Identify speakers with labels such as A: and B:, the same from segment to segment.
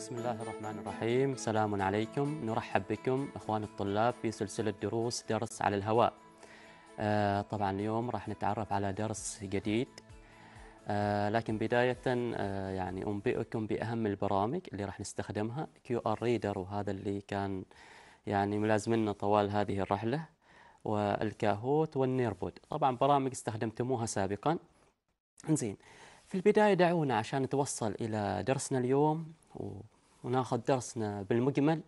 A: بسم الله الرحمن الرحيم سلام عليكم نرحب بكم أخوان الطلاب في سلسلة دروس درس على الهواء آه طبعا اليوم راح نتعرف على درس جديد آه لكن بداية آه يعني أنبئكم بأهم البرامج اللي راح نستخدمها كيو ار ريدر وهذا اللي كان يعني ملازمنا طوال هذه الرحلة والكاهوت والنيربود طبعا برامج استخدمتموها سابقا زين في البداية دعونا عشان نتوصل إلى درسنا اليوم وناخذ درسنا بالمجمل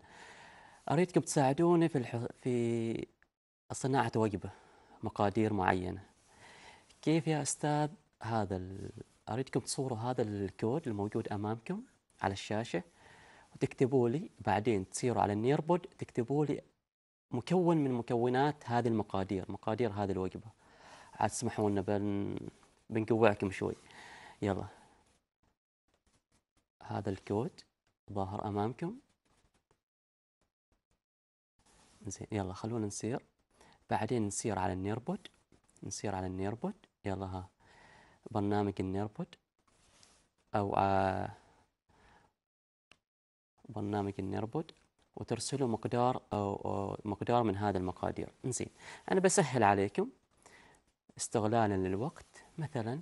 A: أريدكم تساعدوني في الح... في صناعة وجبة مقادير معينة كيف يا أستاذ هذا ال... أريدكم تصوروا هذا الكود الموجود أمامكم على الشاشة وتكتبوا لي بعدين تصيروا على النيربود تكتبوا لي مكون من مكونات هذه المقادير مقادير هذه الوجبة عاد تسمحوا لنا بن... بنقوعكم شوي يلا هذا الكود ظاهر امامكم زين يلا خلونا نسير بعدين نسير على النيربود نسير على النيربود يلا ها برنامج النيربود او آه، برنامج النيربود وترسلوا مقدار أو, أو مقدار من هذا المقادير زين أنا بسهل عليكم استغلالا للوقت مثلا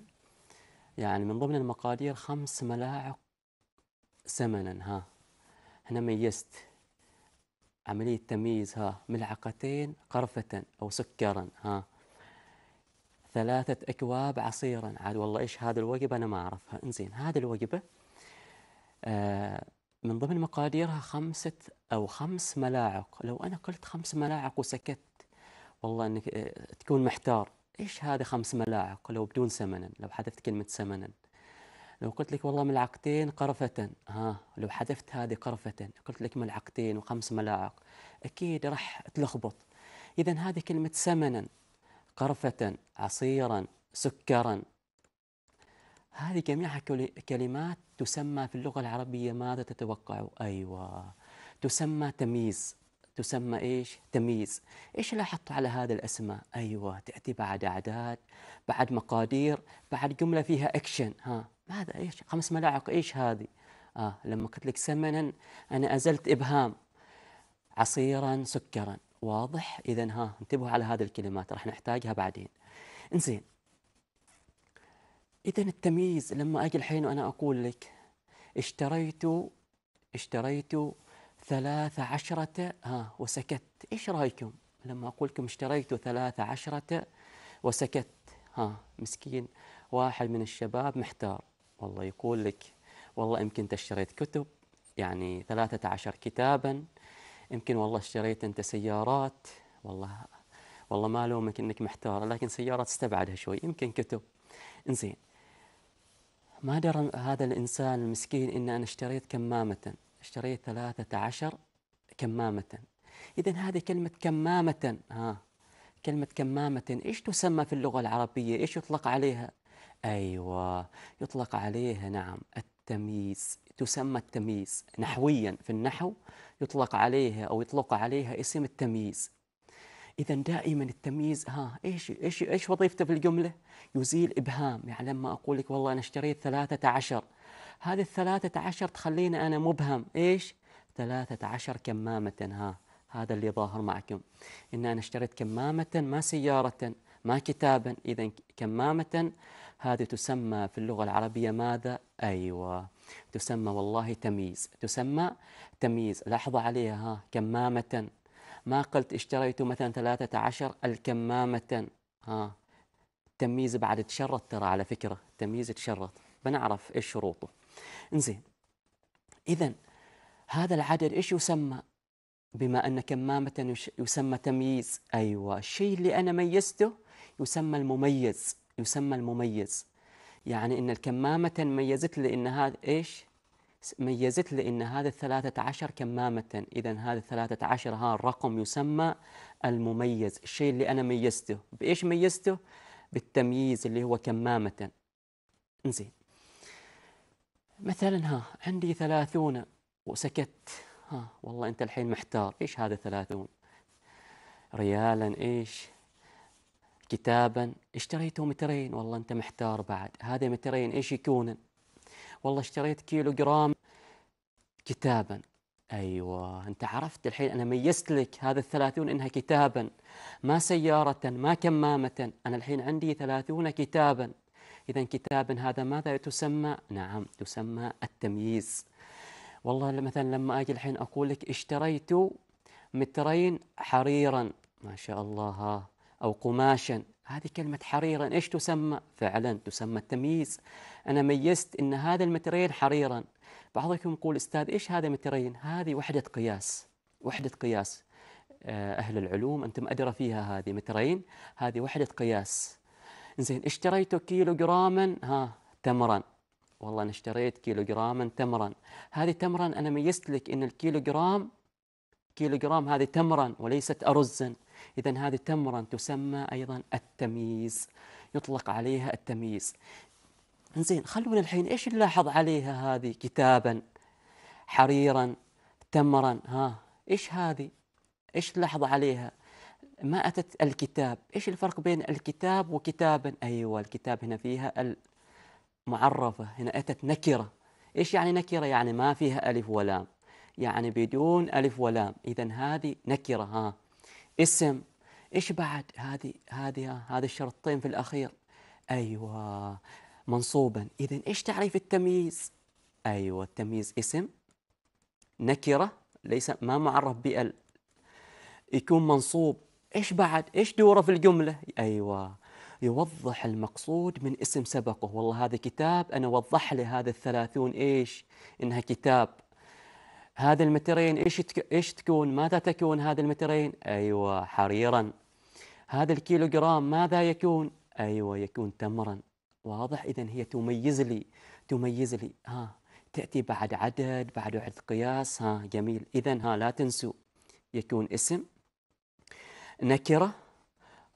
A: يعني من ضمن المقادير خمس ملاعق سمنا ها هنا ميزت عملية تمييز ها ملعقتين قرفة أو سكرا ها ثلاثة أكواب عصيرا عاد والله إيش هذا الوجبة أنا ما أعرفها إنزين هذه الوجبة آه من ضمن مقاديرها خمسة أو خمس ملاعق لو أنا قلت خمس ملاعق وسكت والله أنك آه، تكون محتار إيش هذا خمس ملاعق لو بدون سمنا لو حذفت كلمة سمنا لو قلت لك والله ملعقتين قرفة ها لو حذفت هذه قرفة قلت لك ملعقتين وخمس ملاعق أكيد راح تلخبط إذا هذه كلمة سمنا قرفة عصيرا سكرا هذه جميعها كلمات تسمى في اللغة العربية ماذا تتوقع أيوة تسمى تمييز تسمى إيش تمييز إيش لاحظتوا على هذه الأسماء أيوة تأتي بعد أعداد بعد مقادير بعد جملة فيها أكشن ها هذا ايش خمس ملاعق ايش هذه آه لما قلت لك سمنا انا ازلت ابهام عصيرا سكرا واضح اذا ها انتبهوا على هذه الكلمات راح نحتاجها بعدين انزين اذا التمييز لما اجي الحين وانا اقول لك اشتريت اشتريت ثلاث عشرة ها وسكت ايش رايكم لما اقول لكم اشتريت ثلاث عشرة وسكت ها مسكين واحد من الشباب محتار والله يقول لك والله يمكن انت اشتريت كتب يعني 13 كتابا يمكن والله اشتريت انت سيارات والله والله ما لومك انك محتار لكن سيارات استبعدها شوي يمكن كتب انزين ما درى هذا الانسان المسكين ان انا اشتريت كمامه اشتريت 13 كمامه اذا هذه كلمه كمامه ها كلمه كمامه ايش تسمى في اللغه العربيه ايش يطلق عليها أيوة يطلق عليها نعم التمييز تسمى التمييز نحويا في النحو يطلق عليها أو يطلق عليها اسم التمييز إذا دائما التمييز ها إيش إيش إيش وظيفته في الجملة؟ يزيل إبهام يعني لما أقول لك والله أنا اشتريت 13 هذه ال 13 تخليني أنا مبهم إيش؟ 13 كمامة ها هذا اللي ظاهر معكم إن أنا اشتريت كمامة ما سيارة ما كتابا إذا كمامة هذه تسمى في اللغة العربية ماذا؟ أيوة تسمى والله تمييز تسمى تمييز لاحظوا عليها ها كمامة ما قلت اشتريت مثلا 13 الكمامة ها تمييز بعد تشرط ترى على فكرة تمييز تشرط بنعرف ايش شروطه انزين إذا هذا العدد ايش يسمى؟ بما أن كمامة يسمى تمييز أيوة الشيء اللي أنا ميزته يسمى المميز يسمى المميز يعني ان الكمامه ميزت لان هذا ايش ميزت لان هذا الثلاثة عشر كمامة اذا هذا الثلاثة عشر الرقم يسمى المميز الشيء اللي انا ميزته بايش ميزته بالتمييز اللي هو كمامة زين مثلا ها عندي ثلاثون وسكت ها والله انت الحين محتار ايش هذا ثلاثون ريالا ايش كتابا اشتريته مترين والله أنت محتار بعد هذا مترين إيش يكون والله اشتريت كيلو جرام كتابا أيوة أنت عرفت الحين أنا ميزت لك هذا الثلاثون إنها كتابا ما سيارة ما كمامة أنا الحين عندي ثلاثون كتابا إذا كتابا هذا ماذا تسمى؟ نعم تسمى التمييز والله مثلا لما أجي الحين أقول لك اشتريت مترين حريرا ما شاء الله ها أو قماشا هذه كلمة حريرا إيش تسمى؟ فعلا تسمى التمييز أنا ميزت أن هذا المترين حريرا بعضكم يقول أستاذ إيش هذا مترين؟ هذه وحدة قياس وحدة قياس آه، أهل العلوم أنتم أدرى فيها هذه مترين هذه وحدة قياس زين اشتريت كيلو جراما ها تمرا والله أنا اشتريت كيلو جراما تمرا هذه تمرا أنا ميزت لك أن الكيلو جرام كيلو جرام هذه تمرا وليست أرزا إذا هذه التمرة تسمى أيضا التمييز يطلق عليها التمييز زين خلونا الحين إيش نلاحظ عليها هذه كتابا حريرا تمرا ها إيش هذه إيش نلاحظ عليها ما أتت الكتاب إيش الفرق بين الكتاب وكتابا أيوة الكتاب هنا فيها المعرفة هنا أتت نكرة إيش يعني نكرة يعني ما فيها ألف ولام يعني بدون ألف ولام إذا هذه نكرة ها اسم ايش بعد هذه هذه هذا الشرطين في الاخير ايوه منصوبا اذا ايش تعريف التمييز ايوه التمييز اسم نكره ليس ما معرف بال يكون منصوب ايش بعد ايش دوره في الجمله ايوه يوضح المقصود من اسم سبقه والله هذا كتاب انا وضح لي هذا الثلاثون ايش انها كتاب هذا المترين ايش تك... ايش تكون؟ ماذا تكون هذا المترين؟ ايوه حريرا. هذا الكيلوغرام ماذا يكون؟ ايوه يكون تمرا. واضح اذا هي تميز لي تميز لي ها تاتي بعد عدد بعد عدد قياس ها جميل اذا ها لا تنسوا يكون اسم نكره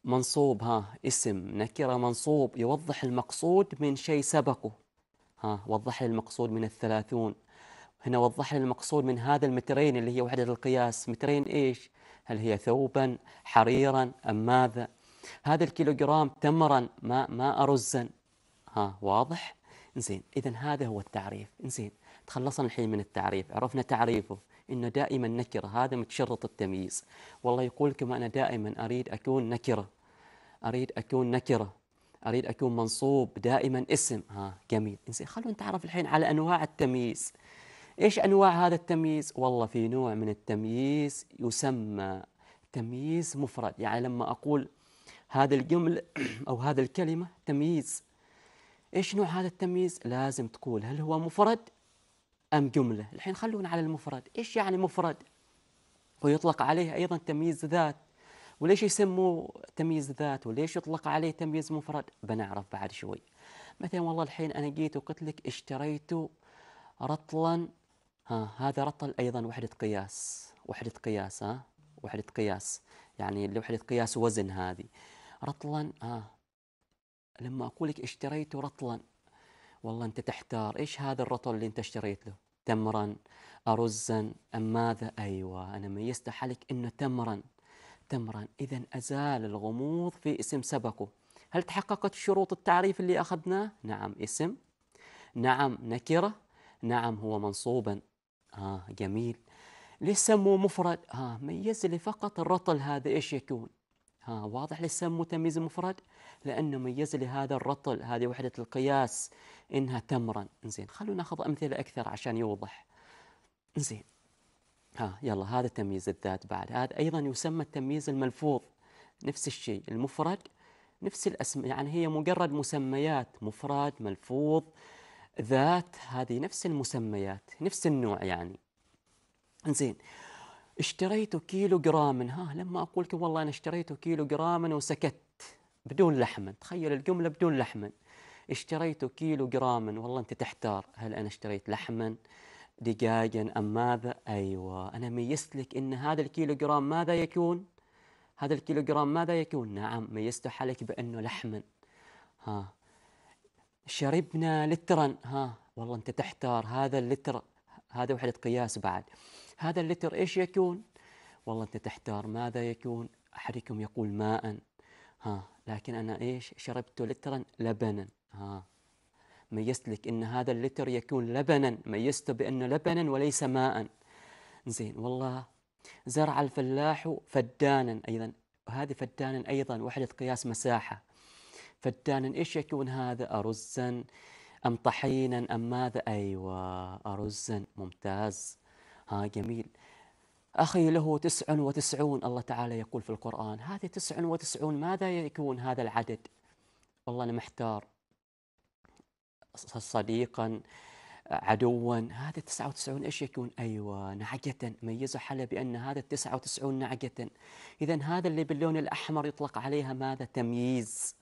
A: منصوب ها اسم نكره منصوب يوضح المقصود من شيء سبقه ها وضح المقصود من الثلاثون هنا وضح لنا المقصود من هذا المترين اللي هي وحدة القياس مترين إيش هل هي ثوبا حريرا أم ماذا هذا الكيلوغرام تمرا ما ما أرزا ها واضح زين إذا هذا هو التعريف زين تخلصنا الحين من التعريف عرفنا تعريفه انه دائما نكره هذا متشرط التمييز والله يقول كما انا دائما اريد اكون نكره اريد اكون نكره اريد اكون منصوب دائما اسم ها جميل زين خلونا نتعرف الحين على انواع التمييز إيش أنواع هذا التمييز؟ والله في نوع من التمييز يسمى تمييز مفرد يعني لما أقول هذا الجمل أو هذا الكلمة تمييز إيش نوع هذا التمييز؟ لازم تقول هل هو مفرد أم جملة؟ الحين خلونا على المفرد إيش يعني مفرد؟ ويطلق عليه أيضا تمييز ذات وليش يسموه تمييز ذات وليش يطلق عليه تمييز مفرد بنعرف بعد شوي مثلا والله الحين أنا جيت وقلت لك اشتريت رطلا ها هذا رطل أيضا وحدة قياس وحدة قياس ها وحدة قياس يعني وحده قياس وزن هذه رطلا ها لما أقول لك اشتريت رطلا والله أنت تحتار إيش هذا الرطل اللي أنت اشتريت له تمرا أرزا أم ماذا أيوة أنا ميزت حالك إنه تمرا تمرا إذا أزال الغموض في اسم سبقه هل تحققت شروط التعريف اللي أخذناه؟ نعم اسم نعم نكرة نعم هو منصوبا آه جميل ليش سموه مفرد؟ آه ميز لي فقط الرطل هذا إيش يكون ها آه، واضح ليش سموه تمييز مفرد؟ لأنه ميز لي هذا الرطل هذه وحدة القياس إنها تمرا زين خلونا ناخذ أمثلة أكثر عشان يوضح زين ها آه، يلا هذا تمييز الذات بعد هذا أيضا يسمى التمييز الملفوظ نفس الشيء المفرد نفس الأسماء يعني هي مجرد مسميات مفرد ملفوظ ذات هذه نفس المسميات نفس النوع يعني زين اشتريت كيلو جراما ها لما أقول لكم والله أنا اشتريت كيلو جراما وسكت بدون لحم تخيل الجملة بدون لحم اشتريت كيلو جراما والله أنت تحتار هل أنا اشتريت لحما دجاجا أم ماذا أيوة أنا ميزت لك أن هذا الكيلو جرام ماذا يكون هذا الكيلو جرام ماذا يكون نعم ميزته حالك بأنه لحما ها شربنا لترا ها والله انت تحتار هذا اللتر هذا وحده قياس بعد هذا اللتر ايش يكون والله انت تحتار ماذا يكون احدكم يقول ماء ها لكن انا ايش شربت لترا لبنا ها ميزت لك ان هذا اللتر يكون لبنا ميزته بانه لبنا وليس ماء زين والله زرع الفلاح فدانا ايضا وهذه فدانا ايضا وحده قياس مساحه فدانا إيش يكون هذا أرزا أم طحينا أم ماذا أيوة أرزا ممتاز ها جميل أخي له تسع وتسعون الله تعالى يقول في القرآن هذه تسع وتسعون ماذا يكون هذا العدد والله أنا محتار صديقا عدوا هذا التسعة وتسعون إيش يكون أيوة نعجة ميز حلا بأن هذا التسعة وتسعون نعجة إذا هذا اللي باللون الأحمر يطلق عليها ماذا تمييز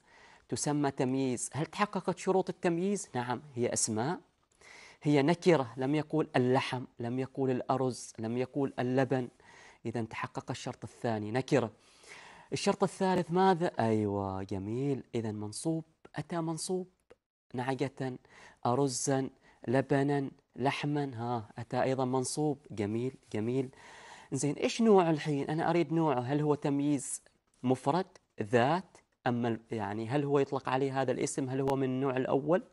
A: تسمى تمييز هل تحققت شروط التمييز؟ نعم هي أسماء هي نكرة لم يقول اللحم لم يقول الأرز لم يقول اللبن إذا تحقق الشرط الثاني نكرة الشرط الثالث ماذا؟ أيوة جميل إذا منصوب أتى منصوب نعجة أرزا لبنا لحما ها أتى أيضا منصوب جميل جميل زين إيش نوعه الحين أنا أريد نوعه هل هو تمييز مفرد ذات أما يعني هل هو يطلق عليه هذا الاسم هل هو من النوع الأول؟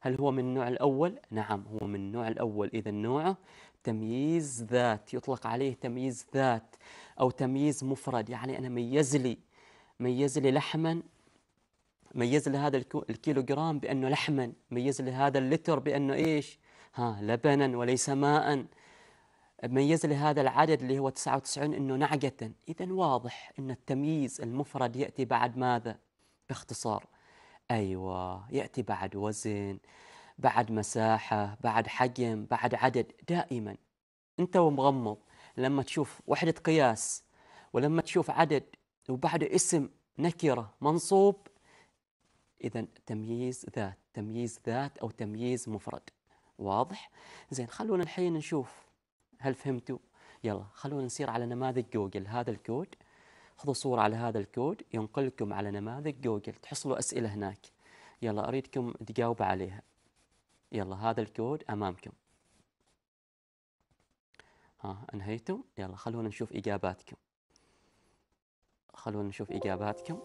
A: هل هو من النوع الأول؟ نعم هو من النوع الأول إذا نوعه تمييز ذات يطلق عليه تمييز ذات أو تمييز مفرد يعني أنا ميز لي ميز لي لحما ميز لي هذا الكيلوغرام بأنه لحما ميز لي هذا اللتر بأنه إيش؟ ها لبنا وليس ماء ميز لهذا العدد اللي هو 99 أنه نعجة إذا واضح أن التمييز المفرد يأتي بعد ماذا؟ باختصار أيوة يأتي بعد وزن بعد مساحة بعد حجم بعد عدد دائما أنت ومغمض لما تشوف وحدة قياس ولما تشوف عدد وبعد اسم نكرة منصوب إذا تمييز ذات تمييز ذات أو تمييز مفرد واضح؟ زين خلونا الحين نشوف هل فهمتوا؟ يلا خلونا نسير على نماذج جوجل هذا الكود خذوا صورة على هذا الكود ينقلكم على نماذج جوجل تحصلوا أسئلة هناك يلا أريدكم تجاوبوا عليها يلا هذا الكود أمامكم ها أنهيتم يلا خلونا نشوف إجاباتكم خلونا نشوف إجاباتكم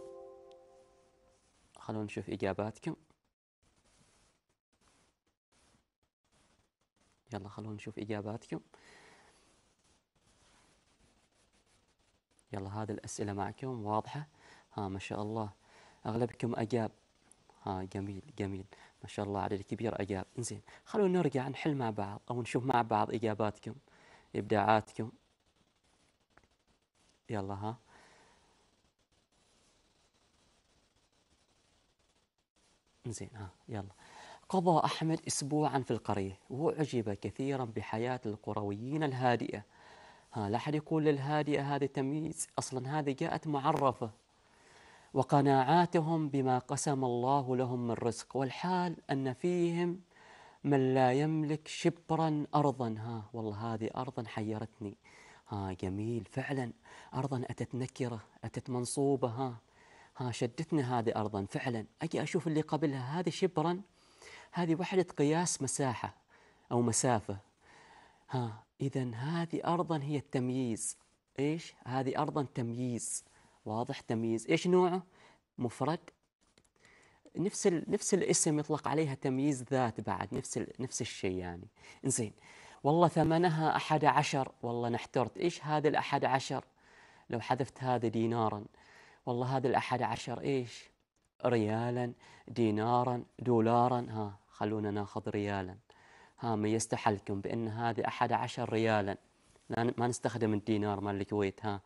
A: خلونا نشوف إجاباتكم يلا خلونا نشوف إجاباتكم يلا هذه الأسئلة معكم واضحة ها ما شاء الله أغلبكم أجاب ها جميل جميل ما شاء الله عدد كبير أجاب زين خلونا نرجع نحل مع بعض أو نشوف مع بعض إجاباتكم إبداعاتكم يلا ها زين ها يلا قضى أحمد أسبوعا في القرية وأعجب كثيرا بحياة القرويين الهادئة ها لا أحد يقول للهادئة هذا التمييز أصلا هذه جاءت معرفة وقناعاتهم بما قسم الله لهم من رزق والحال أن فيهم من لا يملك شبرا أرضا ها والله هذه أرضا حيرتني ها جميل فعلا أرضا أتت نكرة أتت منصوبة ها ها شدتني هذه أرضا فعلا أجي أشوف اللي قبلها هذه شبرا هذه وحدة قياس مساحة أو مسافة ها إذا هذه أرضا هي التمييز إيش؟ هذه أرضا تمييز واضح تمييز إيش نوعه؟ مفرد نفس ال... نفس الاسم يطلق عليها تمييز ذات بعد نفس ال... نفس الشيء يعني زين والله ثمنها أحد عشر والله نحترت إيش هذا الأحد عشر لو حذفت هذا دينارا والله هذا الأحد عشر إيش ريالا دينارا دولارا ها خلونا ناخذ ريالا هامة يستحلكم بأن هذه أحد عشر ريالا ما نستخدم الدينار مال الكويت ها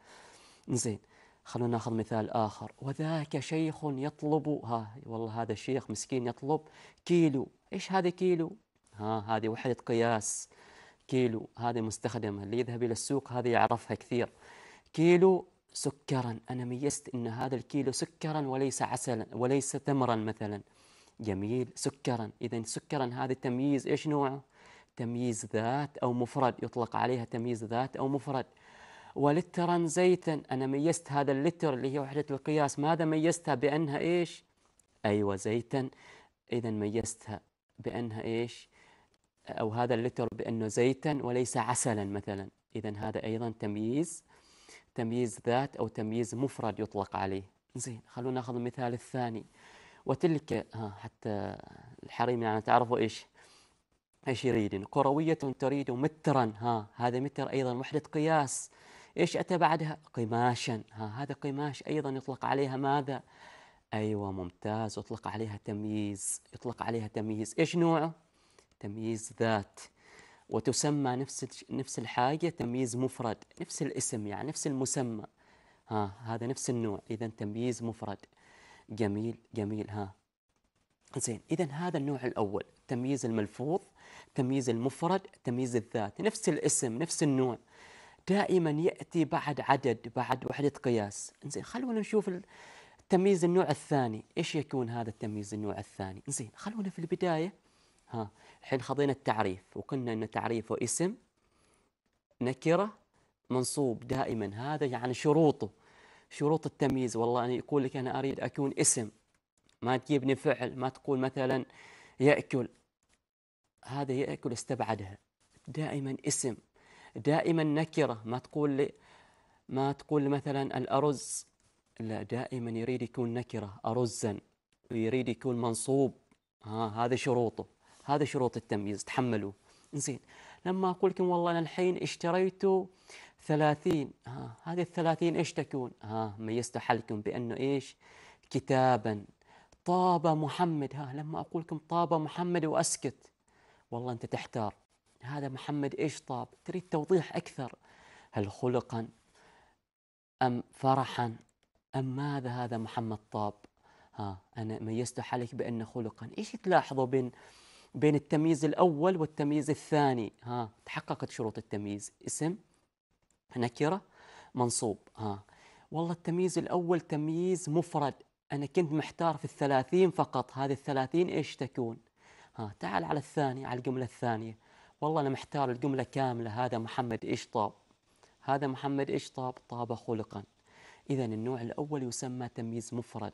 A: زين خلونا ناخذ مثال آخر وذاك شيخ يطلب ها والله هذا الشيخ مسكين يطلب كيلو إيش هذا كيلو ها هذه وحدة قياس كيلو هذه مستخدمة اللي يذهب إلى السوق هذه يعرفها كثير كيلو سكرا أنا ميزت أن هذا الكيلو سكرا وليس عسلا وليس تمرا مثلا جميل سكرا إذا سكرا هذا التمييز إيش نوعه؟ تمييز ذات أو مفرد يطلق عليها تمييز ذات أو مفرد ولترا زيتا أنا ميزت هذا اللتر اللي هي وحدة القياس ماذا ميزتها بأنها إيش؟ أيوة زيتا إذا ميزتها بأنها إيش؟ أو هذا اللتر بأنه زيتا وليس عسلا مثلا إذا هذا أيضا تمييز تمييز ذات أو تمييز مفرد يطلق عليه زين خلونا ناخذ المثال الثاني وتلك ها حتى الحريم يعني تعرفوا ايش ايش يريد قروية تريد مترا ها هذا متر ايضا وحدة قياس ايش اتى بعدها قماشا ها هذا قماش ايضا يطلق عليها ماذا ايوه ممتاز يطلق عليها تمييز يطلق عليها تمييز ايش نوعه تمييز ذات وتسمى نفس نفس الحاجة تمييز مفرد نفس الاسم يعني نفس المسمى ها هذا نفس النوع إذا تمييز مفرد جميل جميل ها زين اذا هذا النوع الاول تمييز الملفوظ تمييز المفرد تمييز الذات نفس الاسم نفس النوع دائما ياتي بعد عدد بعد وحده قياس زين خلونا نشوف التمييز النوع الثاني ايش يكون هذا التمييز النوع الثاني زين خلونا في البدايه ها الحين خضينا التعريف وقلنا ان تعريفه اسم نكره منصوب دائما هذا يعني شروطه شروط التمييز والله أنا يقول لك أنا أريد أكون اسم ما تجيبني فعل ما تقول مثلا يأكل هذا يأكل استبعدها دائما اسم دائما نكرة ما تقول لي ما تقول مثلا الأرز لا دائما يريد يكون نكرة أرزا ويريد يكون منصوب ها هذا شروطه هذا شروط التمييز تحملوا زين لما أقول لكم والله أنا الحين اشتريت ثلاثين ها آه، هذه الثلاثين إيش تكون ها آه، ميزت حالكم بأنه إيش كتابا طاب محمد ها لما أقول لكم طاب محمد وأسكت والله أنت تحتار هذا محمد إيش طاب تريد توضيح أكثر هل خلقا أم فرحا أم ماذا هذا محمد طاب ها أنا ميزت حالك بأنه خلقا إيش تلاحظوا بين بين التمييز الأول والتمييز الثاني ها تحققت شروط التمييز اسم نكرة منصوب ها والله التمييز الأول تمييز مفرد أنا كنت محتار في الثلاثين فقط هذه الثلاثين إيش تكون ها تعال على الثاني على الجملة الثانية والله أنا محتار الجملة كاملة هذا محمد إيش طاب هذا محمد إيش طاب طاب خلقا إذا النوع الأول يسمى تمييز مفرد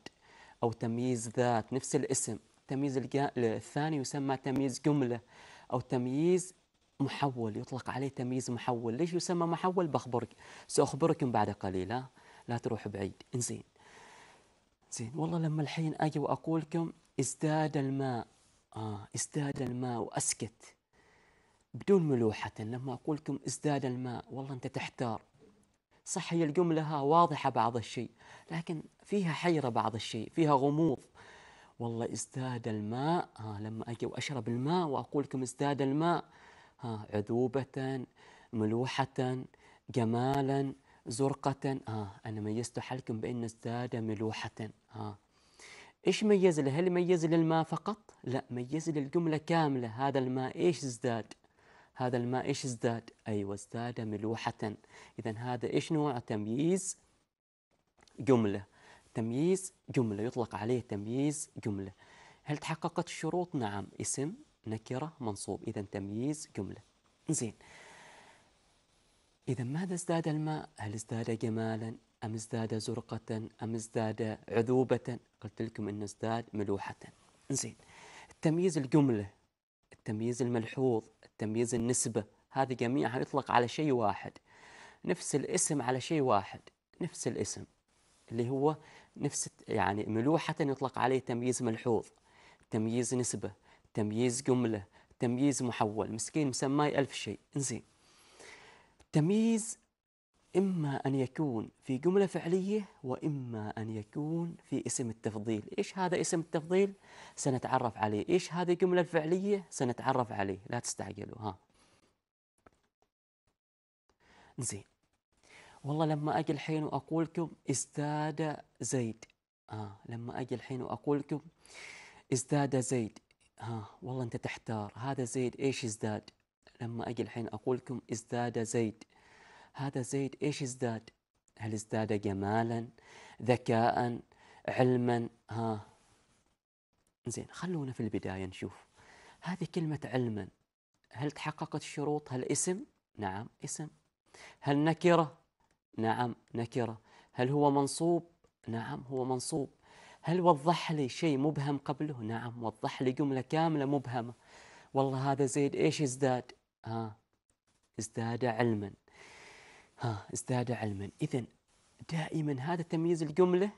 A: أو تمييز ذات نفس الاسم التمييز الثاني يسمى تمييز جملة أو تمييز محول يطلق عليه تمييز محول ليش يسمى محول بخبرك سأخبركم بعد قليل لا, لا تروح بعيد انزين زين والله لما الحين أجي وأقولكم ازداد الماء آه ازداد الماء وأسكت بدون ملوحة لما أقول لكم ازداد الماء والله أنت تحتار صح هي الجملة واضحة بعض الشيء لكن فيها حيرة بعض الشيء فيها غموض والله ازداد الماء آه لما أجي وأشرب الماء وأقول لكم ازداد الماء عذوبة ملوحة جمالا زرقة ها أنا ميزت حالكم بأن ازداد ملوحة ها إيش ميز له؟ هل ميز للماء فقط؟ لا ميز للجملة كاملة هذا الماء إيش ازداد؟ هذا الماء إيش ازداد؟ أيوة ازداد ملوحة إذا هذا إيش نوع تمييز جملة تمييز جملة يطلق عليه تمييز جملة هل تحققت الشروط؟ نعم اسم نكرة منصوب إذا تمييز جملة زين إذا ماذا ازداد الماء هل ازداد جمالا أم ازداد زرقة أم ازداد عذوبة قلت لكم أنه ازداد ملوحة زين التمييز الجملة التمييز الملحوظ التمييز النسبة هذه جميعها يطلق على شيء واحد نفس الاسم على شيء واحد نفس الاسم اللي هو نفس يعني ملوحة يطلق عليه تمييز ملحوظ تمييز نسبة تمييز جملة تمييز محول مسكين مسماي ألف شيء إنزين التمييز إما أن يكون في جملة فعلية وإما أن يكون في اسم التفضيل إيش هذا اسم التفضيل؟ سنتعرف عليه إيش هذه الجملة الفعلية؟ سنتعرف عليه لا تستعجلوا ها زين والله لما أجي الحين وأقول لكم ازداد زيد آه لما أجي الحين وأقول لكم ازداد زيد ها والله أنت تحتار هذا زيد إيش ازداد لما أجي الحين أقولكم ازداد زيد هذا زيد إيش ازداد هل ازداد جمالا ذكاء علما ها زين خلونا في البداية نشوف هذه كلمة علما هل تحققت شروط هل اسم نعم اسم هل نكرة نعم نكرة هل هو منصوب نعم هو منصوب هل وضح لي شيء مبهم قبله؟ نعم وضح لي جملة كاملة مبهمة والله هذا زيد إيش ازداد؟ ها ازداد علما ها ازداد علما إذا دائما هذا تمييز الجملة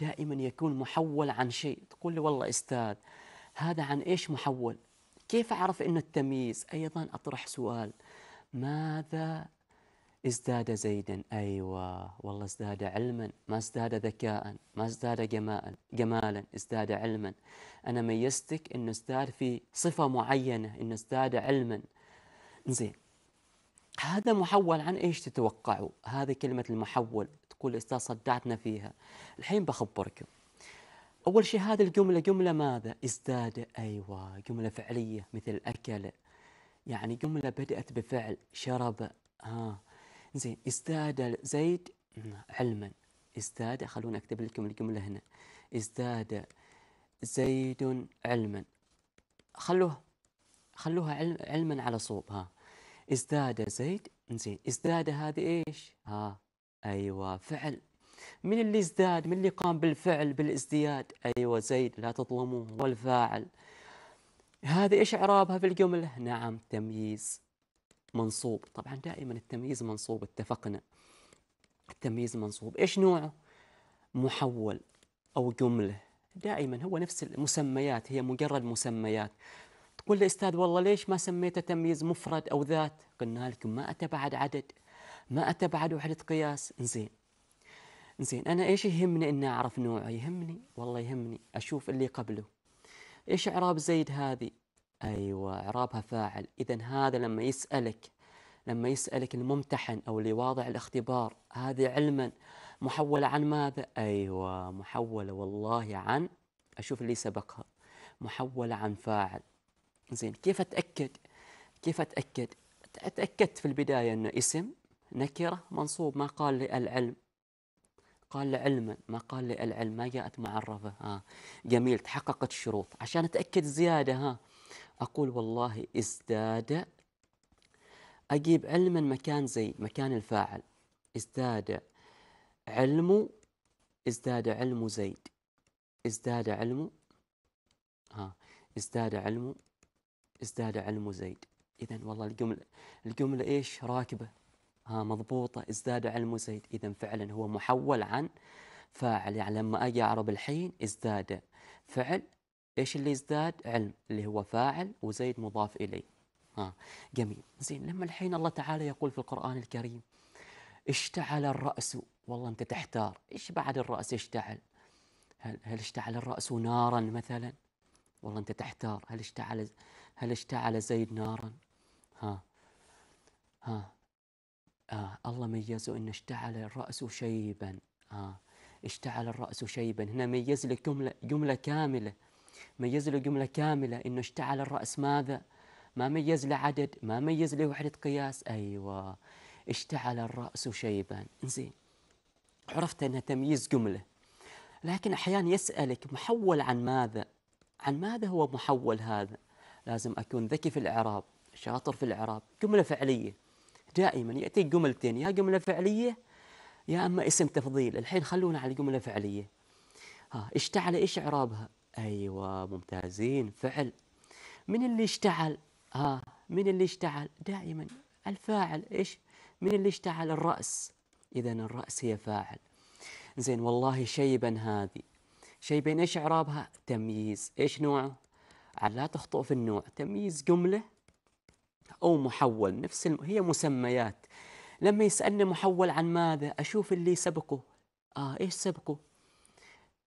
A: دائما يكون محول عن شيء تقول لي والله استاذ هذا عن إيش محول؟ كيف أعرف ان التمييز؟ أيضا أطرح سؤال ماذا ازداد زيدا أيوة والله ازداد علما ما ازداد ذكاء ما ازداد جمالا جمالا ازداد علما أنا ميزتك أنه ازداد في صفة معينة أنه ازداد علما زين هذا محول عن ايش تتوقعوا هذه كلمة المحول تقول استاذ صدعتنا فيها الحين بخبركم أول شيء هذه الجملة جملة ماذا ازداد أيوة جملة فعلية مثل أكل يعني جملة بدأت بفعل شرب ها زين ازداد زيد علما ازداد خلونا اكتب لكم الجمله هنا ازداد زيد علما خلوه خلوها علما على صوب ها ازداد زيد زين ازداد هذه ايش ها ايوه فعل من اللي ازداد من اللي قام بالفعل بالازدياد ايوه زيد لا تظلموه والفاعل هذه ايش اعرابها في الجمله نعم تمييز منصوب طبعا دائما التمييز منصوب اتفقنا التمييز منصوب ايش نوعه محول او جمله دائما هو نفس المسميات هي مجرد مسميات تقول لي استاذ والله ليش ما سميته تمييز مفرد او ذات قلنا لكم ما اتبعد عدد ما اتبعد وحده قياس زين زين انا ايش يهمني اني اعرف نوعه يهمني والله يهمني اشوف اللي قبله ايش اعراب زيد هذه أيوة إعرابها فاعل إذا هذا لما يسألك لما يسألك الممتحن أو اللي واضع الاختبار هذه علما محولة عن ماذا؟ أيوة محولة والله عن أشوف اللي سبقها محولة عن فاعل زين كيف أتأكد؟ كيف أتأكد؟ تأكدت في البداية أنه اسم نكرة منصوب ما قال لي العلم قال لي علما ما قال لي العلم ما جاءت معرفة ها آه، جميل تحققت الشروط عشان أتأكد زيادة ها أقول والله ازداد أجيب علما مكان زي مكان الفاعل ازداد علم ازداد علم زيد ازداد علم ها آه، ازداد علم ازداد علم زيد إذا والله الجملة الجملة إيش راكبة ها آه، مضبوطة ازداد علم زيد إذا فعلا هو محول عن فاعل يعني لما أجي أعرب الحين ازداد فعل ايش اللي ازداد علم اللي هو فاعل وزيد مضاف اليه ها جميل زين لما الحين الله تعالى يقول في القران الكريم اشتعل الراس والله انت تحتار ايش بعد الراس يشتعل هل هل اشتعل الراس نارا مثلا والله انت تحتار هل اشتعل هل اشتعل زيد نارا ها ها آه الله ميزه ان اشتعل الراس شيبا ها آه، اشتعل الراس شيبا هنا ميز لك جمله جمله كامله ميز له جملة كاملة إنه اشتعل الرأس ماذا ما ميز له عدد ما ميز له وحدة قياس أيوة اشتعل الرأس شيبا زين عرفت أنها تمييز جملة لكن أحيانا يسألك محول عن ماذا عن ماذا هو محول هذا لازم أكون ذكي في الإعراب شاطر في الإعراب جملة فعلية دائما يأتيك جملتين يا جملة فعلية يا أما اسم تفضيل الحين خلونا على الجملة فعلية ها اشتعل إيش إعرابها أيوة ممتازين فعل من اللي اشتعل ها آه، من اللي اشتعل دائما الفاعل ايش من اللي اشتعل الرأس إذا الرأس هي فاعل زين والله شيبا هذه شيبا ايش اعرابها تمييز ايش نوعه لا تخطئ في النوع تمييز جمله او محول نفس الم... هي مسميات لما يسالني محول عن ماذا اشوف اللي سبقه اه ايش سبقه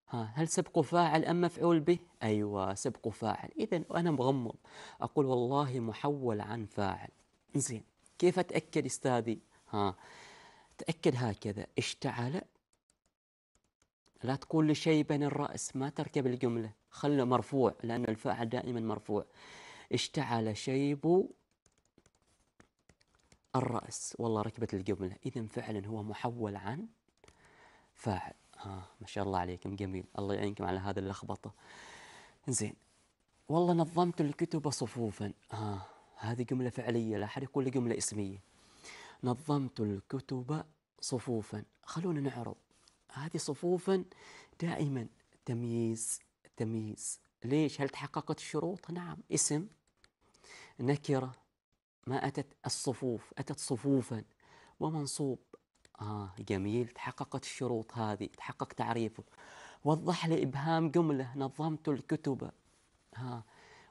A: ها هل سبق فاعل أم مفعول به؟ أيوة سبق فاعل إذا أنا مغمض أقول والله محول عن فاعل زين كيف أتأكد أستاذي؟ ها تأكد هكذا اشتعل لا تقول لشيء بين الرأس ما تركب الجملة خله مرفوع لأن الفاعل دائما مرفوع اشتعل شيب الرأس والله ركبت الجملة إذا فعلا هو محول عن فاعل ها ما شاء الله عليكم جميل الله يعينكم على هذه اللخبطة زين والله نظمت الكتب صفوفا ها هذه جملة فعلية لا أحد يقول لي جملة اسمية نظمت الكتب صفوفا خلونا نعرض هذه صفوفا دائما تمييز تمييز ليش هل تحققت الشروط نعم اسم نكرة ما أتت الصفوف أتت صفوفا ومنصوب آه جميل تحققت الشروط هذه تحقق تعريفه وضح لي إبهام جملة نظمت الكتب ها آه،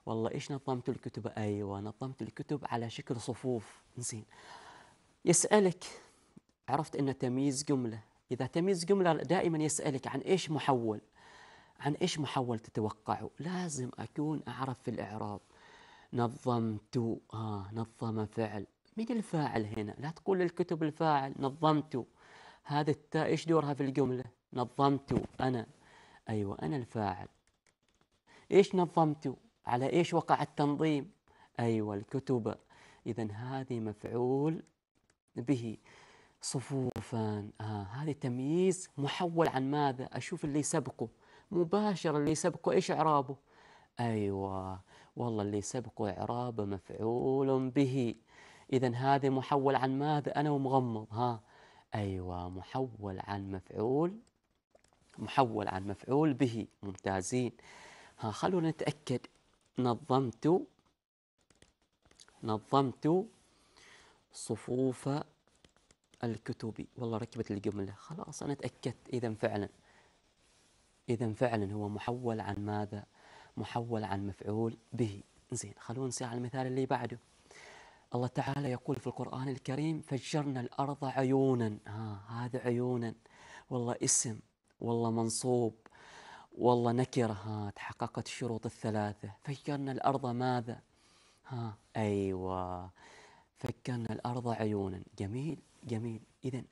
A: والله إيش نظمت الكتب أيوة نظمت الكتب على شكل صفوف زين يسألك عرفت أن تمييز جملة إذا تمييز جملة دائما يسألك عن إيش محول عن إيش محول تتوقعه لازم أكون أعرف في الإعراب نظمت آه نظم فعل مين الفاعل هنا لا تقول الكتب الفاعل نظمت هذا التاء ايش دورها في الجملة نظمت أنا أيوة أنا الفاعل ايش نظمت على ايش وقع التنظيم أيوة الكتب إذا هذه مفعول به صفوفا آه هذا تمييز محول عن ماذا أشوف اللي سبقه مباشر اللي سبقه إيش إعرابه أيوة والله اللي سبقه إعرابه مفعول به إذا هذا محول عن ماذا أنا ومغمض ها أيوة محول عن مفعول محول عن مفعول به ممتازين ها خلونا نتأكد نظمت نظمت صفوف الكتب والله ركبت الجملة خلاص أنا تأكدت إذا فعلا إذا فعلا هو محول عن ماذا محول عن مفعول به زين خلونا نسير على المثال اللي بعده الله تعالى يقول في القرآن الكريم فجرنا الأرض عيونا ها آه، هذا عيونا والله اسم والله منصوب والله نكرة ها تحققت الشروط الثلاثة فجرنا الأرض ماذا ها أيوة فكرنا الأرض عيونا جميل جميل إذا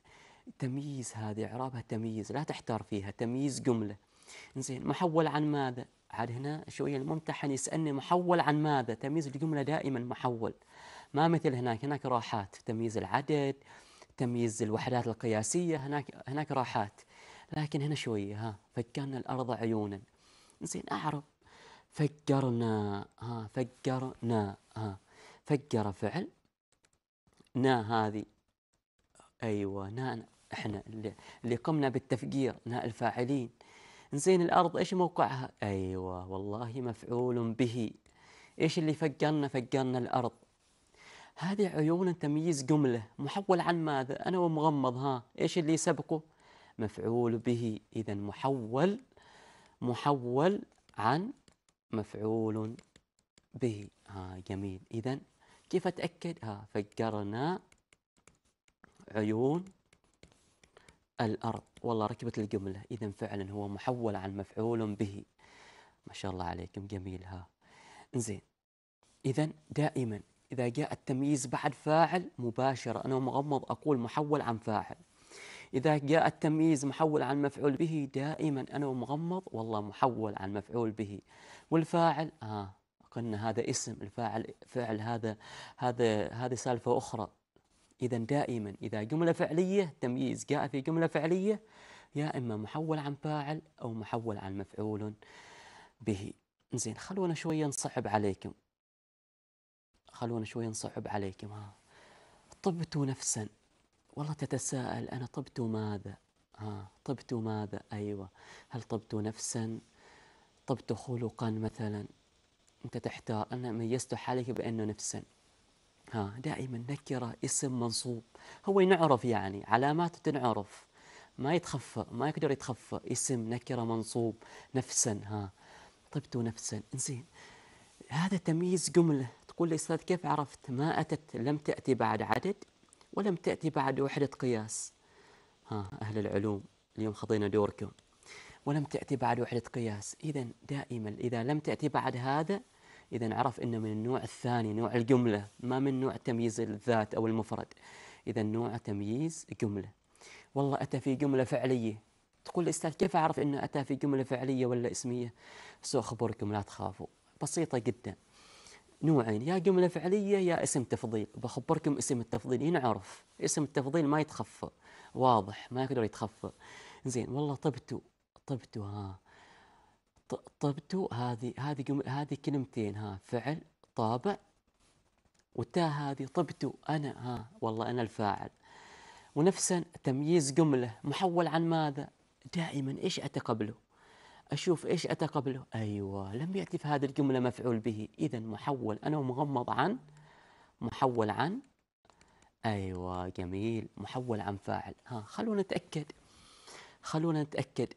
A: تمييز هذه إعرابها تمييز لا تحتار فيها تمييز جملة زين محول عن ماذا عاد هنا شوية الممتحن يسألني محول عن ماذا تمييز الجملة دائما محول ما مثل هناك هناك راحات تمييز العدد تمييز الوحدات القياسية هناك هناك راحات لكن هنا شوية ها فكرنا الأرض عيونا زين أعرب فكرنا ها فكرنا ها فكر فعل نا هذه أيوة نا إحنا اللي, اللي قمنا بالتفكير نا الفاعلين زين الأرض إيش موقعها أيوة والله مفعول به إيش اللي فكرنا فكرنا الأرض هذه عيون تمييز جملة محول عن ماذا أنا ومغمض ها إيش اللي يسبقه مفعول به إذا محول محول عن مفعول به ها جميل إذا كيف أتأكد ها فجرنا عيون الأرض والله ركبت الجملة إذا فعلا هو محول عن مفعول به ما شاء الله عليكم جميل ها زين إذا دائما إذا جاء التمييز بعد فاعل مباشرة أنا مغمض أقول محول عن فاعل إذا جاء التمييز محول عن مفعول به دائما أنا مغمض والله محول عن مفعول به والفاعل آه قلنا هذا اسم الفاعل فعل هذا هذا هذه سالفة أخرى إذا دائما إذا جملة فعلية تمييز جاء في جملة فعلية يا إما محول عن فاعل أو محول عن مفعول به زين خلونا شوية نصعب عليكم خلونا شوي نصعب عليكم ها طبت نفسا والله تتساءل أنا طبت ماذا ها طبت ماذا أيوة هل طبت نفسا طبت خلقا مثلا أنت تحتار أنا ميزت حالك بأنه نفسا ها دائما نكرة اسم منصوب هو ينعرف يعني علامات تنعرف ما يتخفى ما يقدر يتخفى اسم نكرة منصوب نفسا ها طبت نفسا انزين هذا تمييز جملة تقول لي أستاذ كيف عرفت ما أتت لم تأتي بعد عدد ولم تأتي بعد وحدة قياس ها أهل العلوم اليوم خضينا دوركم ولم تأتي بعد وحدة قياس إذا دائما إذا لم تأتي بعد هذا إذا عرف أنه من النوع الثاني نوع الجملة ما من نوع تمييز الذات أو المفرد إذا نوع تمييز جملة والله أتى في جملة فعلية تقول الأستاذ كيف أعرف أنه أتى في جملة فعلية ولا اسمية سأخبركم لا تخافوا بسيطة جدا نوعين يا جملة فعلية يا اسم تفضيل بخبركم اسم التفضيل ينعرف إيه اسم التفضيل ما يتخفى واضح ما يقدر يتخفى زين والله طبتوا طبتوا ها طبتوا هذه هذه هذه كلمتين ها فعل طابع والتاء هذه طبتوا انا ها والله انا الفاعل ونفسا تمييز جمله محول عن ماذا؟ دائما ايش اتى قبله؟ أشوف إيش أتى قبله أيوة لم يأتي في هذه الجملة مفعول به إذا محول أنا مغمض عن محول عن أيوة جميل محول عن فاعل ها خلونا نتأكد خلونا نتأكد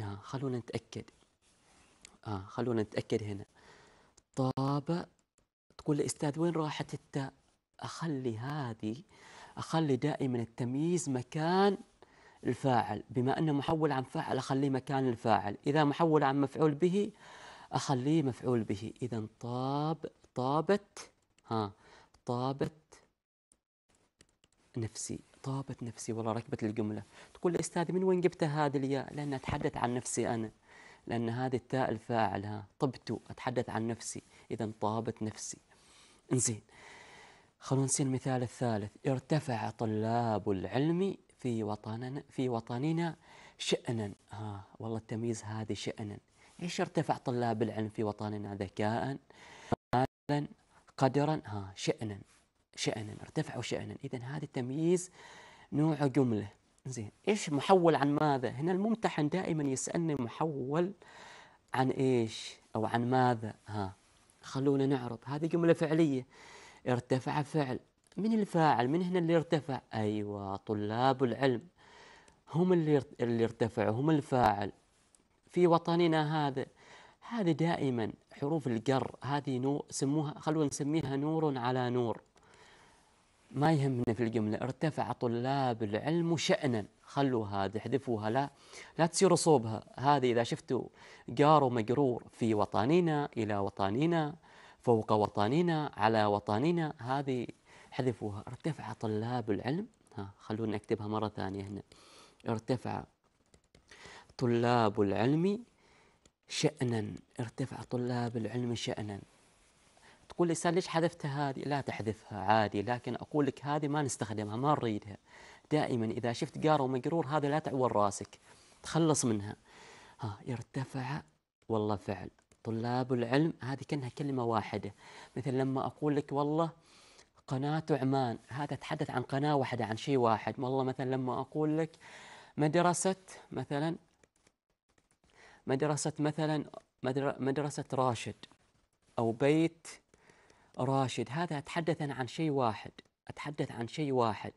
A: ها آه، خلونا نتأكد ها آه، خلونا نتأكد هنا طاب تقول لي أستاذ وين راحت التاء أخلي هذه أخلي دائما التمييز مكان الفاعل بما أنه محول عن فاعل أخليه مكان الفاعل إذا محول عن مفعول به أخليه مفعول به إذا طاب طابت ها طابت نفسي طابت نفسي والله ركبت الجملة تقول لي أستاذ من وين جبت هذه الياء لأن أتحدث عن نفسي أنا لأن هذه التاء الفاعل ها طبت أتحدث عن نفسي إذا طابت نفسي انزين خلونا نسي المثال الثالث ارتفع طلاب العلم في وطننا في وطننا شأنا آه والله التمييز هذا شأنا ايش ارتفع طلاب العلم في وطننا ذكاء مالا قدرا ها آه، شأنا شأنا ارتفعوا شأنا اذا هذا التمييز نوع جمله زين ايش محول عن ماذا هنا الممتحن دائما يسالني محول عن ايش او عن ماذا ها آه، خلونا نعرض هذه جمله فعليه ارتفع فعل من الفاعل من هنا اللي ارتفع أيوة طلاب العلم هم اللي اللي ارتفعوا هم الفاعل في وطننا هذا هذه دائما حروف الجر هذه نو سموها خلونا نسميها نور على نور ما يهمنا في الجملة ارتفع طلاب العلم شأنا خلوا هذه احذفوها لا لا تصيروا صوبها هذه إذا شفتوا جار ومجرور في وطننا إلى وطننا فوق وطننا على وطننا هذه حذفوها ارتفع طلاب العلم ها خلونا نكتبها مرة ثانية هنا ارتفع طلاب العلم شأنا ارتفع طلاب العلم شأنا تقول لي ليش حذفتها هذه لا تحذفها عادي لكن أقول لك هذه ما نستخدمها ما نريدها دائما إذا شفت قارة ومقرور هذا لا تعور راسك تخلص منها ها ارتفع والله فعل طلاب العلم هذه كأنها كلمة واحدة مثل لما أقول لك والله قناة عمان هذا تحدث عن قناة واحدة عن شيء واحد والله مثلا لما أقول لك مدرسة مثلا مدرسة مثلا مدرسة راشد أو بيت راشد هذا أتحدث عن شيء واحد أتحدث عن شيء واحد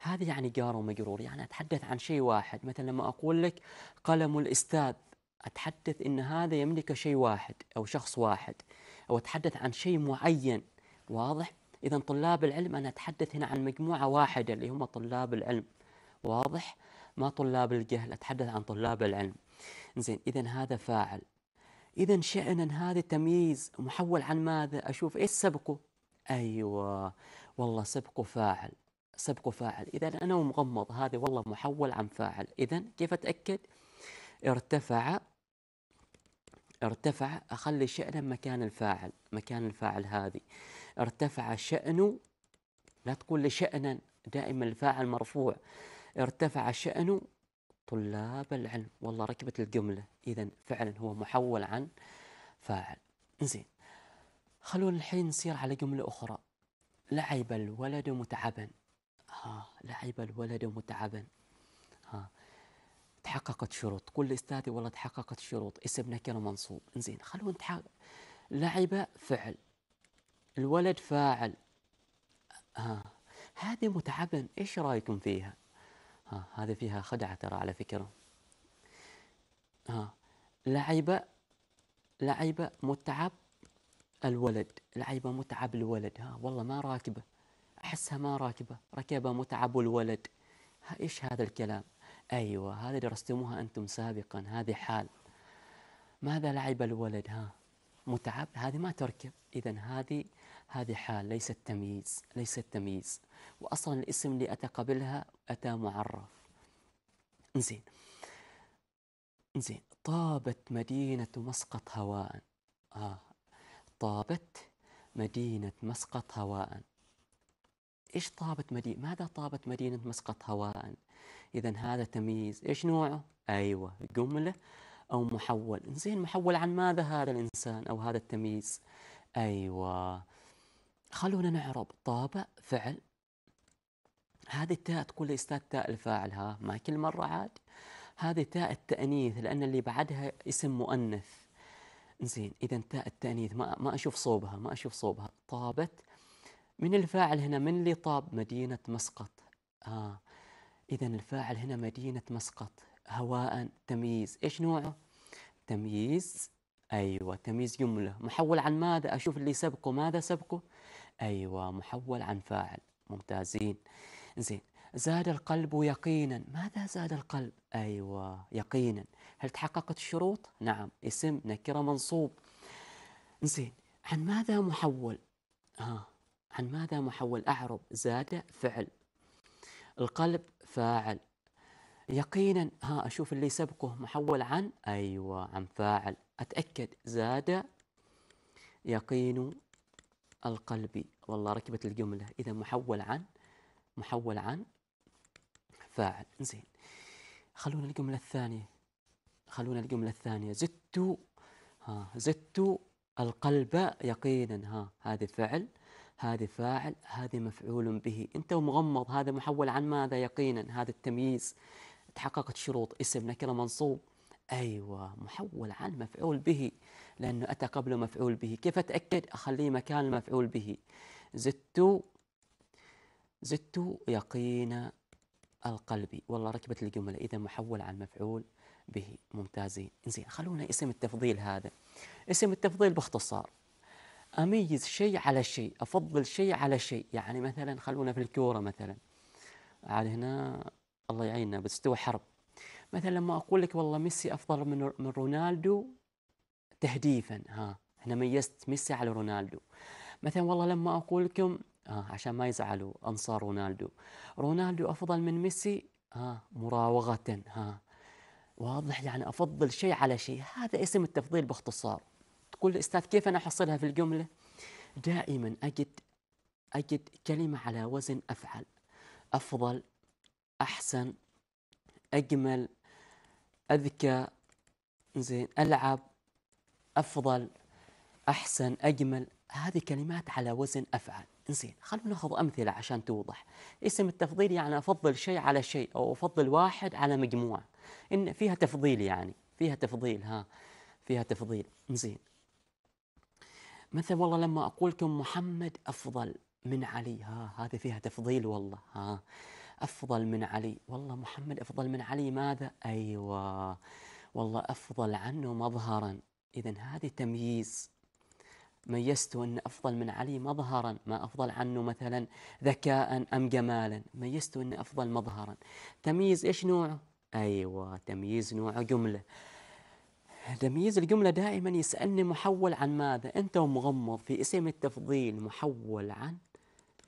A: هذا يعني جار ومجرور يعني أتحدث عن شيء واحد مثلا لما أقول لك قلم الأستاذ أتحدث أن هذا يملك شيء واحد أو شخص واحد أو أتحدث عن شيء معين واضح إذا طلاب العلم أنا أتحدث هنا عن مجموعة واحدة اللي هم طلاب العلم واضح؟ ما طلاب الجهل أتحدث عن طلاب العلم زين إذا هذا فاعل إذا شأنا هذا تمييز محول عن ماذا؟ أشوف إيش سبقه؟ أيوه والله سبقه فاعل سبقه فاعل إذا أنا ومغمض هذه والله محول عن فاعل إذا كيف أتأكد؟ ارتفع ارتفع أخلي شأنا مكان الفاعل مكان الفاعل هذه ارتفع شأن لا تقول لي شأنا دائما الفاعل مرفوع ارتفع شأن طلاب العلم والله ركبت الجملة إذا فعلا هو محول عن فاعل زين خلونا الحين نسير على جملة أخرى لعب الولد متعبا ها آه، لعب الولد متعبا ها آه. تحققت شروط كل استاذي والله تحققت شروط اسم نكره منصوب زين خلونا نتحقق لعب فعل الولد فاعل ها آه. هذه متعبن ايش رايكم فيها ها آه، هذه فيها خدعه ترى على فكره ها آه. لعب لعب متعب الولد لعب متعب الولد ها والله ما راكبه احسها ما راكبه ركبه متعب الولد ايش هذا الكلام ايوه هذا درستموها انتم سابقا هذه حال ماذا لعب الولد ها متعب هذه ما تركب اذا هذه هذه حال ليست تمييز ليست تمييز وأصلا الاسم اللي أتى قبلها أتى معرف زين زين طابت مدينة مسقط هواء آه. طابت مدينة مسقط هواء إيش طابت مدينة ماذا طابت مدينة مسقط هواء إذا هذا تمييز إيش نوعه أيوة جملة أو محول زين محول عن ماذا هذا الإنسان أو هذا التمييز أيوة خلونا نعرب طابع فعل هذه التاء تقول لي استاذ تاء الفاعل ها ما كل مرة عاد هذه تاء التأنيث لأن اللي بعدها اسم مؤنث زين إذا تاء التأنيث ما ما أشوف صوبها ما أشوف صوبها طابت من الفاعل هنا من اللي طاب مدينة مسقط آه إذا الفاعل هنا مدينة مسقط هواء تمييز إيش نوعه؟ تمييز أيوة تمييز جملة محول عن ماذا أشوف اللي سبقه ماذا سبقه؟ أيوة محول عن فاعل ممتازين زين زاد القلب يقينا ماذا زاد القلب أيوة يقينا هل تحققت الشروط نعم اسم نكرة منصوب زين عن ماذا محول آه. عن ماذا محول أعرب زاد فعل القلب فاعل يقينا ها أشوف اللي سبقه محول عن أيوة عن فاعل أتأكد زاد يقين القلبي والله ركبت الجملة إذا محول عن محول عن فاعل زين خلونا الجملة الثانية خلونا الجملة الثانية زدت ها زدت القلب يقينا ها هذه فعل هذه فاعل هذه مفعول به انت ومغمض هذا محول عن ماذا يقينا هذا التمييز تحققت شروط اسم نكره منصوب أيوة محول عن مفعول به لأنه أتى قبله مفعول به كيف أتأكد أخليه مكان المفعول به زدت زدت يقين القلب والله ركبت الجملة إذا محول عن مفعول به ممتازين زين خلونا اسم التفضيل هذا اسم التفضيل باختصار أميز شيء على شيء أفضل شيء على شيء يعني مثلا خلونا في الكورة مثلا على هنا الله يعيننا بس تو حرب مثلا لما اقول لك والله ميسي افضل من من رونالدو تهديفا ها احنا ميزت ميسي على رونالدو مثلا والله لما اقول لكم ها آه، عشان ما يزعلوا انصار رونالدو رونالدو افضل من ميسي ها مراوغه ها واضح يعني افضل شيء على شيء هذا اسم التفضيل باختصار تقول استاذ كيف انا احصلها في الجمله دائما اجد اجد كلمه على وزن افعل افضل احسن اجمل اذكى زين العب افضل احسن اجمل هذه كلمات على وزن افعل زين خلونا ناخذ امثله عشان توضح اسم التفضيل يعني افضل شيء على شيء او افضل واحد على مجموعه ان فيها تفضيل يعني فيها تفضيل ها فيها تفضيل زين مثلا والله لما اقول لكم محمد افضل من علي ها هذه فيها تفضيل والله ها أفضل من علي والله محمد أفضل من علي ماذا؟ أيوة والله أفضل عنه مظهرا إذا هذه تمييز ميزت أن أفضل من علي مظهرا ما أفضل عنه مثلا ذكاء أم جمالا ميزت أن أفضل مظهرا تمييز إيش نوعه؟ أيوة تمييز نوعه جملة تمييز الجملة دائما يسألني محول عن ماذا أنت مغمض في اسم التفضيل محول عن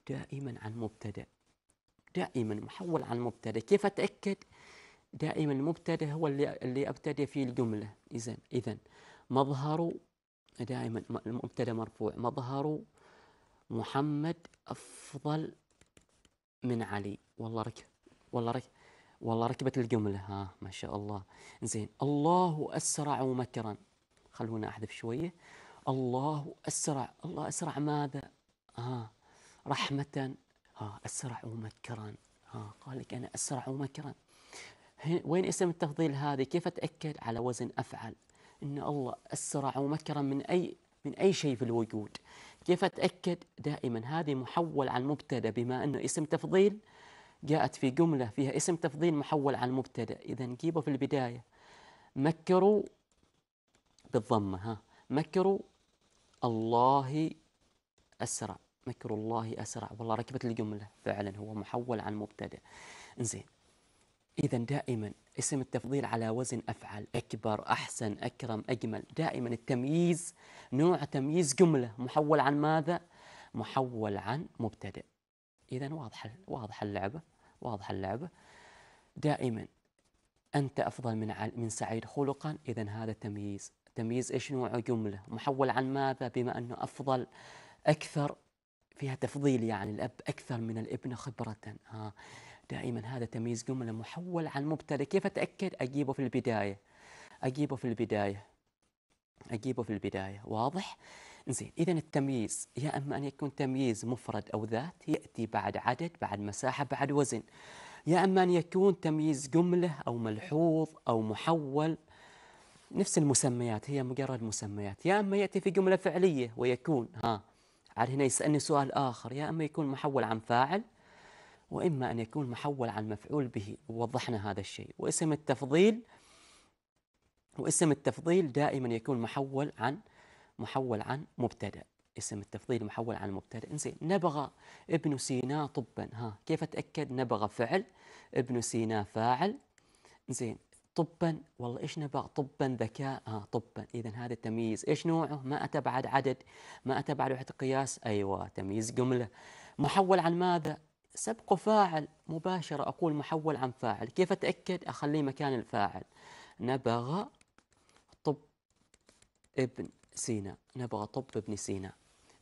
A: دائما عن مبتدأ دائما محول عن مبتدا كيف أتأكد دائما المبتدا هو اللي اللي ابتدي فيه الجمله اذا اذا مظهر دائما المبتدا مرفوع مظهر محمد افضل من علي والله ركب والله ركب والله ركبت الجمله ها ما شاء الله زين الله اسرع مكرا خلونا احذف شويه الله اسرع الله اسرع ماذا ها رحمه ها أسرع مكرا ها قال لك أنا أسرع مكرا وين اسم التفضيل هذه كيف أتأكد على وزن أفعل إن الله أسرع مكرا من أي من أي شيء في الوجود كيف أتأكد دائما هذه محول عن مبتدأ بما أنه اسم تفضيل جاءت في جملة فيها اسم تفضيل محول عن مبتدأ إذا جيبه في البداية مكروا بالضمة ها مكروا الله أسرع مكر الله أسرع والله ركبت الجملة فعلا هو محول عن مبتدأ زين إذا دائما اسم التفضيل على وزن أفعل أكبر أحسن أكرم أجمل دائما التمييز نوع تمييز جملة محول عن ماذا؟ محول عن مبتدأ إذا واضحة واضحة اللعبة واضحة اللعبة دائما أنت أفضل من من سعيد خلقا إذا هذا تمييز تمييز إيش نوع جملة محول عن ماذا بما أنه أفضل أكثر فيها تفضيل يعني الأب أكثر من الابن خبرة ها آه، دائما هذا تمييز جملة محول عن مبتدأ كيف أتأكد أجيبه في البداية أجيبه في البداية أجيبه في البداية واضح؟ زين إذا التمييز يا أما أن يكون تمييز مفرد أو ذات يأتي بعد عدد بعد مساحة بعد وزن يا أما أن يكون تمييز جملة أو ملحوظ أو محول نفس المسميات هي مجرد مسميات يا أما يأتي في جملة فعلية ويكون ها عاد هنا يسألني سؤال آخر يا إما يكون محول عن فاعل وإما أن يكون محول عن مفعول به ووضحنا هذا الشيء واسم التفضيل واسم التفضيل دائما يكون محول عن محول عن مبتدأ اسم التفضيل محول عن مبتدأ زين نبغى ابن سينا طبا ها كيف أتأكد نبغى فعل ابن سينا فاعل زين طبا والله ايش نبغى طبا ذكاء ها آه، طبا اذا هذا التمييز ايش نوعه ما اتى بعد عدد ما اتى بعد وحده قياس ايوه تمييز جمله محول عن ماذا سبق فاعل مباشرة أقول محول عن فاعل كيف أتأكد أخليه مكان الفاعل نبغى طب ابن سينا نبغى طب ابن سينا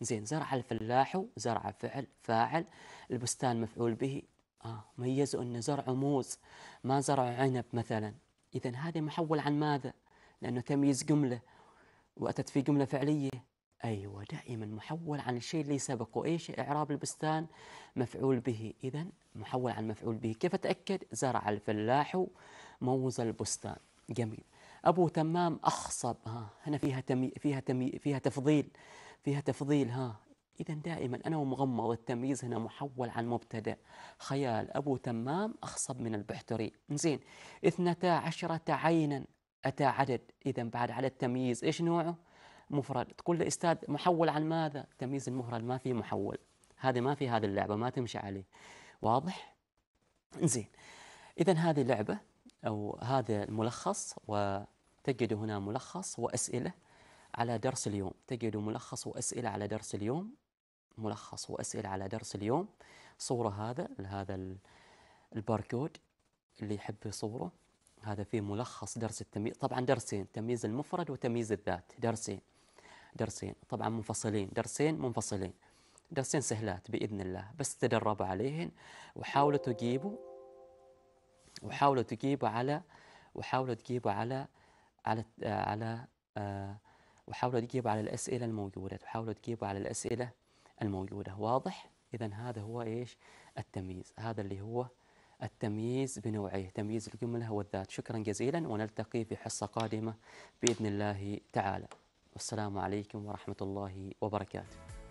A: زين زرع الفلاح زرع فعل فاعل البستان مفعول به آه ميزوا أن زرع موز ما زرع عنب مثلا إذا هذا محول عن ماذا؟ لأنه تمييز جملة وأتت في جملة فعلية أيوة دائما محول عن الشيء اللي سبقه إيش إعراب البستان مفعول به إذا محول عن مفعول به كيف أتأكد زرع الفلاح موز البستان جميل أبو تمام أخصب ها هنا فيها تمي فيها تمي فيها تفضيل فيها تفضيل ها إذا دائما أنا ومغمض التمييز هنا محول عن مبتدأ خيال أبو تمام أخصب من البحتري زين اثنتا عشرة عينا أتى عدد إذا بعد على التمييز إيش نوعه؟ مفرد تقول لي استاذ محول عن ماذا؟ تمييز المفرد ما في محول هذا ما في هذه اللعبة ما تمشي عليه واضح؟ زين إذا هذه لعبة أو هذا الملخص وتجد هنا ملخص وأسئلة على درس اليوم تجد ملخص وأسئلة على درس اليوم ملخص وأسئلة على درس اليوم صورة هذا لهذا الباركود اللي يحب يصوره هذا فيه ملخص درس التمييز طبعا درسين تمييز المفرد وتمييز الذات درسين درسين طبعا منفصلين درسين منفصلين درسين سهلات بإذن الله بس تدربوا عليهن وحاولوا تجيبوا وحاولوا تجيبوا على وحاولوا تجيبوا على على على, على آه، وحاولوا تجيبوا على الأسئلة الموجودة وحاولوا تجيبوا على الأسئلة الموجودة واضح؟ إذا هذا هو إيش؟ التمييز هذا اللي هو التمييز بنوعيه تمييز الجملة والذات شكرا جزيلا ونلتقي في حصة قادمة بإذن الله تعالى والسلام عليكم ورحمة الله وبركاته